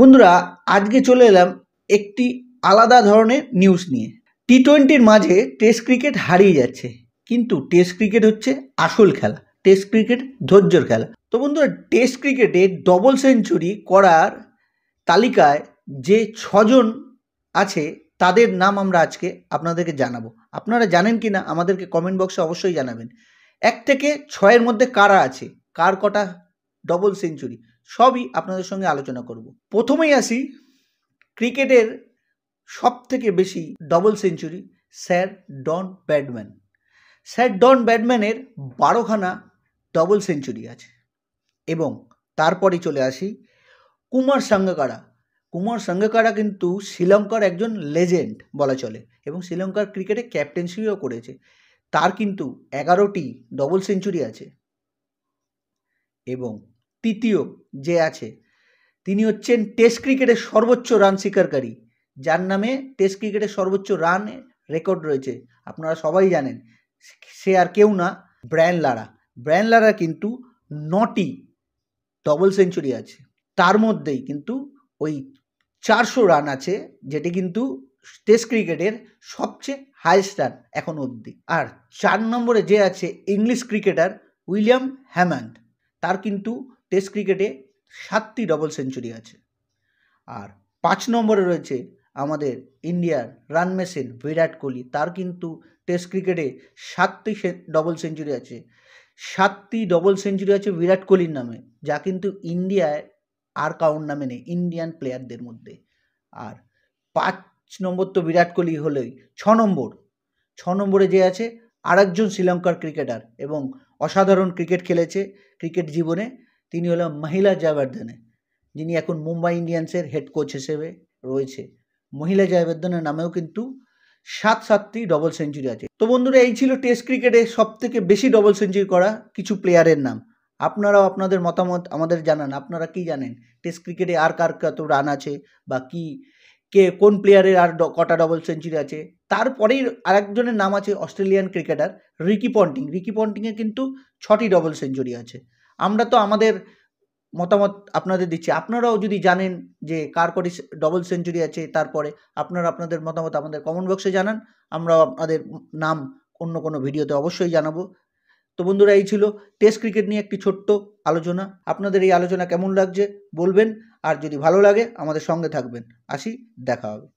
বন্ধুরা আজকে চলে এলাম একটি আলাদা ধরনের নিউজ নিয়ে টি টোয়েন্টির মাঝে টেস্ট ক্রিকেট হারিয়ে যাচ্ছে কিন্তু টেস্ট ক্রিকেট হচ্ছে আসল খেলা টেস্ট ক্রিকেট ধৈর্যর খেলা তো বন্ধুরা টেস্ট ক্রিকেটে ডবল সেঞ্চুরি করার তালিকায় যে ছজন আছে তাদের নাম আমরা আজকে আপনাদেরকে জানাবো আপনারা জানেন কি না আমাদেরকে কমেন্ট বক্সে অবশ্যই জানাবেন এক থেকে ছয়ের মধ্যে কারা আছে কার কটা ডবল সেঞ্চুরি সবই আপনাদের সঙ্গে আলোচনা করব প্রথমেই আসি ক্রিকেটের সব থেকে বেশি double century sir Don Bradman sir Don ব্যাডম্যানের বারোখানা ডবল সেঞ্চুরি আছে এবং তারপরে চলে আসি কুমার সাঙ্গাকারা কুমার সাঙ্গাকারা কিন্তু শ্রীলঙ্কার একজন লেজেন্ড বলা চলে এবং শ্রীলঙ্কার ক্রিকেটে ক্যাপ্টেনশিপও করেছে তার কিন্তু এগারোটি ডবল সেঞ্চুরি আছে এবং তৃতীয় যে আছে তিনি হচ্ছেন টেস্ট ক্রিকেটের সর্বোচ্চ রান শিকারকারী যার নামে টেস্ট ক্রিকেটের সর্বোচ্চ রান রেকর্ড রয়েছে আপনারা সবাই জানেন সে আর কেউ না ব্র্যান লারা ব্র্যান লারা কিন্তু নটি ডবল সেঞ্চুরি আছে তার মধ্যেই কিন্তু ওই চারশো রান আছে যেটি কিন্তু টেস্ট ক্রিকেটের সবচেয়ে হাই রান এখন অবধি আর চার নম্বরে যে আছে ইংলিশ ক্রিকেটার উইলিয়াম হ্যামান্ড তার কিন্তু টেস্ট ক্রিকেটে সাতটি ডবল সেঞ্চুরি আছে আর পাঁচ নম্বরে রয়েছে আমাদের ইন্ডিয়ার রান মেশিন বিরাট কোহলি তার কিন্তু টেস্ট ক্রিকেটে সাতটি ডবল সেঞ্চুরি আছে সাতটি ডবল সেঞ্চুরি আছে বিরাট কোহলির নামে যা কিন্তু ইন্ডিয়ায় আর কাউন্ট নামে নেই ইন্ডিয়ান প্লেয়ারদের মধ্যে আর পাঁচ নম্বর তো বিরাট কোহলি হলেই ছ নম্বর ছ নম্বরে যে আছে আরেকজন শ্রীলঙ্কার ক্রিকেটার এবং অসাধারণ ক্রিকেট খেলেছে ক্রিকেট জীবনে তিনি হলেন মহিলা জায়বর্ধনে যিনি এখন মুম্বাই ইন্ডিয়ান্সের হেড কোচ হিসেবে রয়েছে মহিলা জায়বর্ধনের নামেও কিন্তু সাত সাতটি ডবল সেঞ্চুরি আছে তো বন্ধুরা এই ছিল টেস্ট ক্রিকেটে সবথেকে বেশি ডবল সেঞ্চুরি করা কিছু প্লেয়ারের নাম আপনারাও আপনাদের মতামত আমাদের জানান আপনারা কি জানেন টেস্ট ক্রিকেটে আর কার কত রান আছে বা কি কে কোন প্লেয়ারের আর কটা ডবল সেঞ্চুরি আছে তারপরেই আরেকজনের নাম আছে Australian cricketer Ricky Ponting Ricky পন্টিংয়ে কিন্তু ছটি ডবল সেঞ্চুরি আছে আমরা তো আমাদের মতামত আপনাদের দিচ্ছি আপনারাও যদি জানেন যে কার কটি ডবল সেঞ্চুরি আছে তারপরে আপনারা আপনাদের মতামত আমাদের কমেন্ট বক্সে জানান আমরাও আপনাদের নাম অন্য কোনো ভিডিওতে অবশ্যই জানাবো তো বন্ধুরা এই ছিল টেস্ট ক্রিকেট নিয়ে একটি ছোট্ট আলোচনা আপনাদের এই আলোচনা কেমন লাগছে বলবেন আর যদি ভালো লাগে আমাদের সঙ্গে থাকবেন আসি দেখা হবে